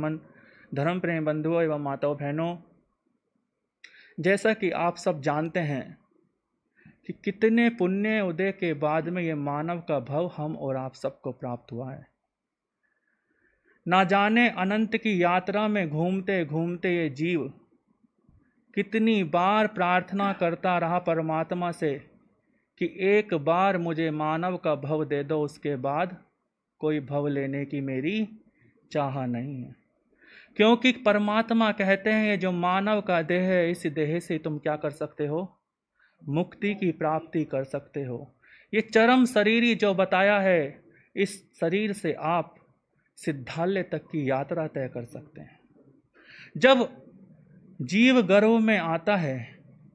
मन धर्म प्रेम बंधुओं एवं माताओं बहनों जैसा कि आप सब जानते हैं कि कितने पुण्य उदय के बाद में ये मानव का भव हम और आप सबको प्राप्त हुआ है ना जाने अनंत की यात्रा में घूमते घूमते ये जीव कितनी बार प्रार्थना करता रहा परमात्मा से कि एक बार मुझे मानव का भव दे दो उसके बाद कोई भव लेने की मेरी चाह नहीं है क्योंकि परमात्मा कहते हैं जो मानव का देह है इस देह से तुम क्या कर सकते हो मुक्ति की प्राप्ति कर सकते हो ये चरम शरीर जो बताया है इस शरीर से आप सिद्धालय तक की यात्रा तय कर सकते हैं जब जीव गर्भ में आता है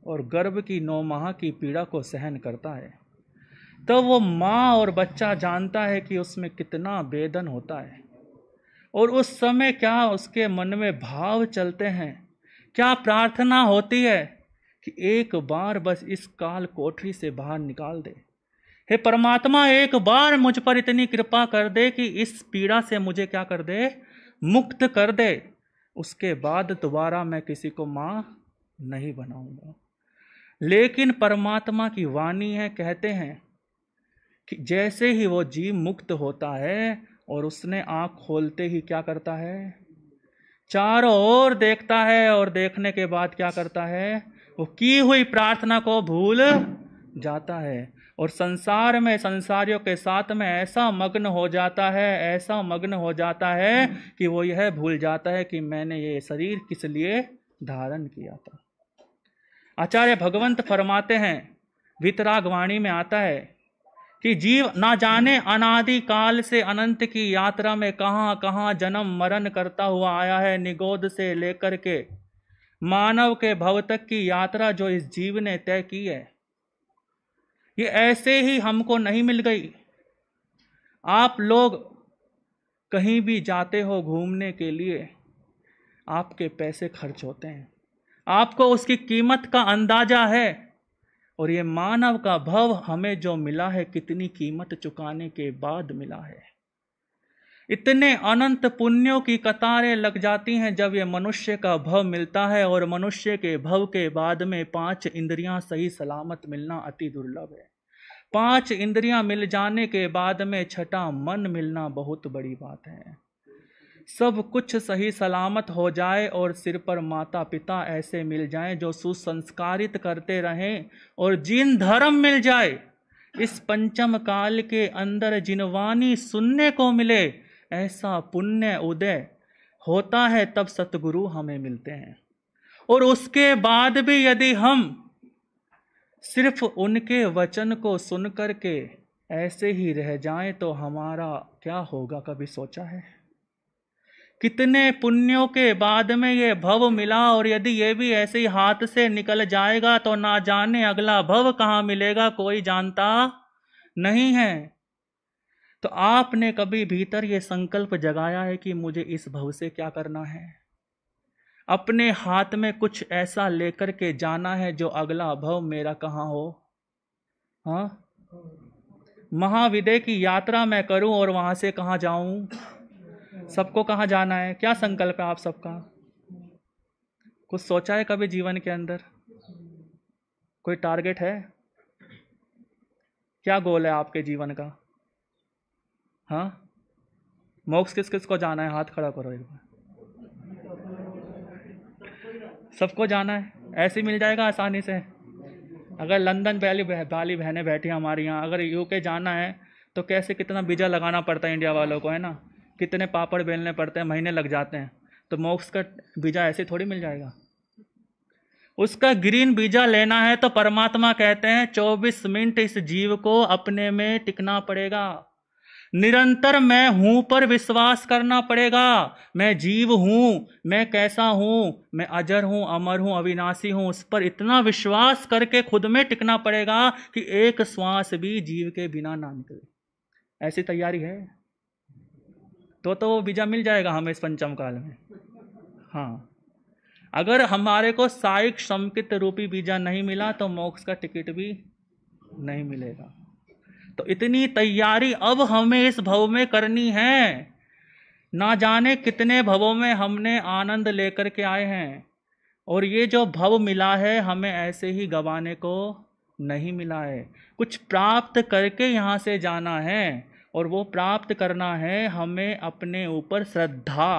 और गर्भ की नौ माह की पीड़ा को सहन करता है तब तो वो माँ और बच्चा जानता है कि उसमें कितना वेदन होता है और उस समय क्या उसके मन में भाव चलते हैं क्या प्रार्थना होती है कि एक बार बस इस काल कोठरी से बाहर निकाल दे हे परमात्मा एक बार मुझ पर इतनी कृपा कर दे कि इस पीड़ा से मुझे क्या कर दे मुक्त कर दे उसके बाद दोबारा मैं किसी को माँ नहीं बनाऊंगा लेकिन परमात्मा की वाणी है कहते हैं कि जैसे ही वो जीव मुक्त होता है और उसने आंख खोलते ही क्या करता है चारों ओर देखता है और देखने के बाद क्या करता है वो की हुई प्रार्थना को भूल जाता है और संसार में संसारियों के साथ में ऐसा मग्न हो जाता है ऐसा मग्न हो जाता है कि वो यह भूल जाता है कि मैंने ये शरीर किस लिए धारण किया था आचार्य भगवंत फरमाते हैं वितरागवाणी में आता है कि जीव ना जाने अनादि काल से अनंत की यात्रा में कहाँ कहाँ जन्म मरण करता हुआ आया है निगोद से लेकर के मानव के भव तक की यात्रा जो इस जीव ने तय की है ये ऐसे ही हमको नहीं मिल गई आप लोग कहीं भी जाते हो घूमने के लिए आपके पैसे खर्च होते हैं आपको उसकी कीमत का अंदाज़ा है और ये मानव का भव हमें जो मिला है कितनी कीमत चुकाने के बाद मिला है इतने अनंत पुण्यों की कतारें लग जाती हैं जब ये मनुष्य का भव मिलता है और मनुष्य के भव के बाद में पांच इंद्रियां सही सलामत मिलना अति दुर्लभ है पांच इंद्रियां मिल जाने के बाद में छठा मन मिलना बहुत बड़ी बात है सब कुछ सही सलामत हो जाए और सिर पर माता पिता ऐसे मिल जाएं जो सुसंस्कारित करते रहें और जिन धर्म मिल जाए इस पंचम काल के अंदर जिनवानी सुनने को मिले ऐसा पुण्य उदय होता है तब सतगुरु हमें मिलते हैं और उसके बाद भी यदि हम सिर्फ उनके वचन को सुन करके के ऐसे ही रह जाएं तो हमारा क्या होगा कभी सोचा है कितने पुण्यों के बाद में ये भव मिला और यदि ये भी ऐसे ही हाथ से निकल जाएगा तो ना जाने अगला भव कहाँ मिलेगा कोई जानता नहीं है तो आपने कभी भीतर ये संकल्प जगाया है कि मुझे इस भव से क्या करना है अपने हाथ में कुछ ऐसा लेकर के जाना है जो अगला भव मेरा कहाँ हो हाँ महाविदय की यात्रा मैं करूं और वहां से कहाँ जाऊं सबको कहाँ जाना है क्या संकल्प है आप सबका कुछ सोचा है कभी जीवन के अंदर कोई टारगेट है क्या गोल है आपके जीवन का हाँ मोक्ष किस किस को जाना है हाथ खड़ा करो एक बार सबको जाना है ऐसे मिल जाएगा आसानी से अगर लंदन वाली वाली बहनें बैठी हमारे यहाँ अगर यूके जाना है तो कैसे कितना वीज़ा लगाना पड़ता है इंडिया वालों को है ना कितने पापड़ बेलने पड़ते हैं महीने लग जाते हैं तो मोक्ष का बीजा ऐसे थोड़ी मिल जाएगा उसका ग्रीन बीजा लेना है तो परमात्मा कहते हैं 24 मिनट इस जीव को अपने में टिकना पड़ेगा निरंतर मैं हूं पर विश्वास करना पड़ेगा मैं जीव हूं मैं कैसा हूं मैं अजर हूं अमर हूं अविनाशी हूं उस पर इतना विश्वास करके खुद में टिकना पड़ेगा कि एक श्वास भी जीव के बिना ना निकले ऐसी तैयारी है तो तो वो बीजा मिल जाएगा हमें इस पंचम काल में हाँ अगर हमारे को साइक संकित रूपी बीजा नहीं मिला तो मोक्ष का टिकट भी नहीं मिलेगा तो इतनी तैयारी अब हमें इस भव में करनी है ना जाने कितने भवों में हमने आनंद लेकर के आए हैं और ये जो भव मिला है हमें ऐसे ही गवाने को नहीं मिला है कुछ प्राप्त करके यहाँ से जाना है और वो प्राप्त करना है हमें अपने ऊपर श्रद्धा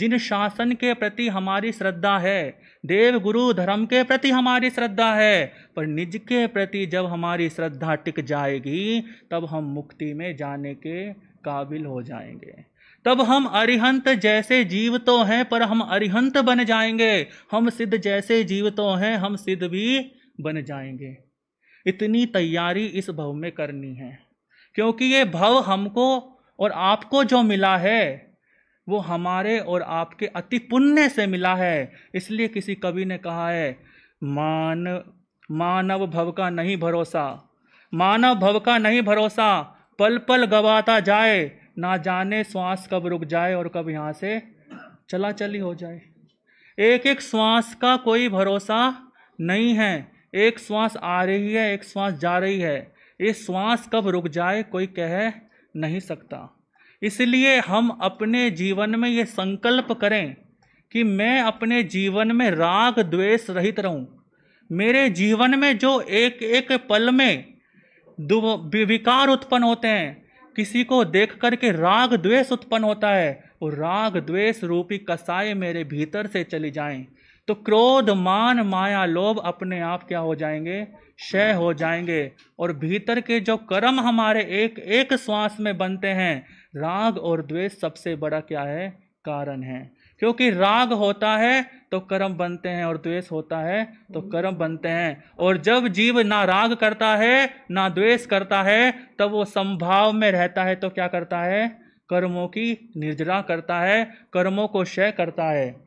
जिन शासन के प्रति हमारी श्रद्धा है देव गुरु धर्म के प्रति हमारी श्रद्धा है पर निज के प्रति जब हमारी श्रद्धा टिक जाएगी तब हम मुक्ति में जाने के काबिल हो जाएंगे तब हम अरिहंत जैसे जीव तो हैं पर हम अरिहंत बन जाएंगे हम सिद्ध जैसे जीव तो हैं हम सिद्ध भी बन जाएंगे इतनी तैयारी इस भव में करनी है क्योंकि ये भव हमको और आपको जो मिला है वो हमारे और आपके अति पुण्य से मिला है इसलिए किसी कवि ने कहा है मान मानव भव का नहीं भरोसा मानव भव का नहीं भरोसा पल पल गवाता जाए ना जाने श्वास कब रुक जाए और कब यहाँ से चला चली हो जाए एक एक श्वास का कोई भरोसा नहीं है एक श्वास आ रही है एक श्वास जा रही है ये श्वास कब रुक जाए कोई कह नहीं सकता इसलिए हम अपने जीवन में ये संकल्प करें कि मैं अपने जीवन में राग द्वेष रहित रहूं मेरे जीवन में जो एक एक पल में विकार उत्पन्न होते हैं किसी को देख करके राग द्वेष उत्पन्न होता है वो राग द्वेष रूपी कसाए मेरे भीतर से चली जाएं तो क्रोध मान माया लोभ अपने आप क्या हो जाएंगे क्षय हो जाएंगे और भीतर के जो कर्म हमारे एक एक श्वास में बनते हैं राग और द्वेष सबसे बड़ा क्या है कारण है क्योंकि राग होता है तो कर्म बनते हैं और द्वेष होता है तो कर्म बनते हैं और जब जीव ना राग करता है ना द्वेष करता है तब वो संभाव में रहता है तो क्या करता है कर्मों की निर्जरा करता है कर्मों को क्षय करता है